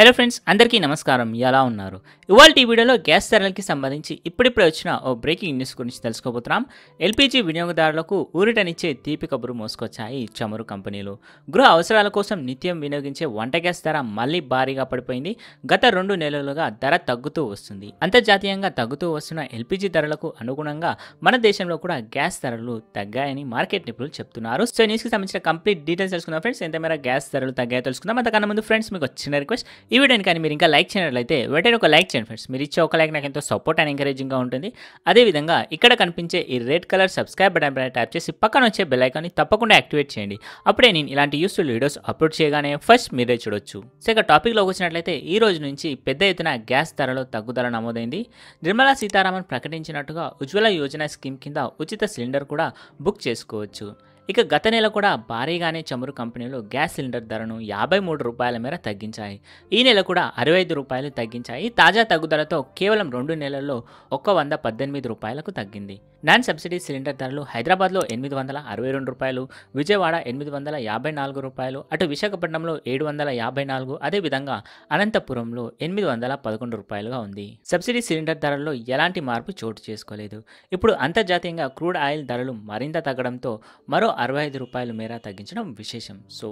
hello friends అందరికీ నమస్కారం ఎలా ఉన్నారు ఇవాళ ఈ వీడియోలో గ్యాస్ ధరలకి సంబంధించి ఇప్పుడిప్పుడే వచ్చిన ఓ బ్రేకింగ్ న్యూస్ గురించి తెలుసుకోబోతున్నాం ఎల్పిజి వినియోగదారులకు ఊరిటనిచ్చే తీపి కబురు మోసుకొచ్చాయి చమురు కంపెనీలు గృహ అవసరాల కోసం నిత్యం వినియోగించే వంట గ్యాస్ ధర మళ్ళీ భారీగా పడిపోయింది గత రెండు నెలలుగా ధర తగ్గుతూ వస్తుంది అంతర్జాతీయంగా తగ్గుతూ వస్తున్న ఎల్పిజి ధరలకు అనుగుణంగా మన దేశంలో కూడా గ్యాస్ ధరలు తగ్గాయని మార్కెట్ నిపుణులు చెప్తున్నారు సో న్యూస్కి సంబంధించిన కంప్లీట్ డీటెయిల్స్ తెలుసుకుందాం ఫ్రెండ్స్ ఎంత మేర గ్యాస్ ధరలు తగ్గాయో తెలుసుకుందాం అంతకన్నా ముందు ఫ్రెండ్స్ మీకు వచ్చిన రిక్వెస్ట్ ఈ వీడియోని కానీ మీరు ఇంకా లైక్ చేయనట్లయితే వెంటనే ఒక లైక్ చేయండి ఫ్రెండ్స్ మీరు ఇచ్చే ఒక లైక్ నాకు ఎంతో సపోర్ట్ అండ్ ఎంకరేజింగ్గా ఉంటుంది అదేవిధంగా ఇక్కడ కనిపించే ఈ రెడ్ కలర్ సబ్స్క్రైబ్ బటన్ పైన ట్యాప్ చేసి పక్కన వచ్చే బెల్ తప్పకుండా యాక్టివేట్ చేయండి అప్పుడే నేను ఇలాంటి యూస్ఫుల్ వీడియోస్ అప్లోడ్ చేయగానే ఫస్ట్ మీరే చూడొచ్చు సో ఇక టాపిక్లోకి వచ్చినట్లయితే ఈ రోజు నుంచి పెద్ద ఎత్తున గ్యాస్ ధరలో తగ్గుదల నమోదైంది నిర్మలా సీతారామన్ ప్రకటించినట్టుగా ఉజ్వల యోజన స్కీమ్ కింద ఉచిత సిలిండర్ కూడా బుక్ చేసుకోవచ్చు ఇక గత నెల కూడా భారీగానే చమురు కంపెనీలు గ్యాస్ సిలిండర్ ధరను యాభై మూడు రూపాయల మేర తగ్గించాయి ఈ నెల కూడా అరవై ఐదు రూపాయలు తగ్గించాయి తాజా తగ్గుదలతో కేవలం రెండు నెలల్లో ఒక్క వంద పద్దెనిమిది రూపాయలకు తగ్గింది నాన్ సబ్సిడీ సిలిండర్ ధరలు హైదరాబాద్లో ఎనిమిది వందల అరవై రెండు రూపాయలు విజయవాడ ఎనిమిది వందల యాభై నాలుగు రూపాయలు అటు విశాఖపట్నంలో ఏడు వందల యాభై నాలుగు అదేవిధంగా అనంతపురంలో ఎనిమిది వందల పదకొండు రూపాయలుగా ఉంది సబ్సిడీ సిలిండర్ ధరల్లో ఎలాంటి మార్పు చోటు చేసుకోలేదు ఇప్పుడు అంతర్జాతీయంగా క్రూడ్ ఆయిల్ ధరలు మరింత తగ్గడంతో మరో అరవై ఐదు రూపాయలు మేర తగ్గించడం విశేషం సో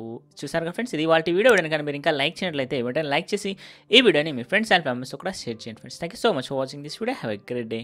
కదా ఫ్రెండ్స్ ఇది వాళ్ళ వీడియో కానీ మీరు ఇంకా లైక్ చేయట్లయితే వెంటనే లైక్ చేసి ఈ వీడియోని మీ ఫ్రెండ్స్ అండ్ ఫ్యామిలీస్ కూడా షేర్ చేయండి friends thank you so much for watching this video have a great day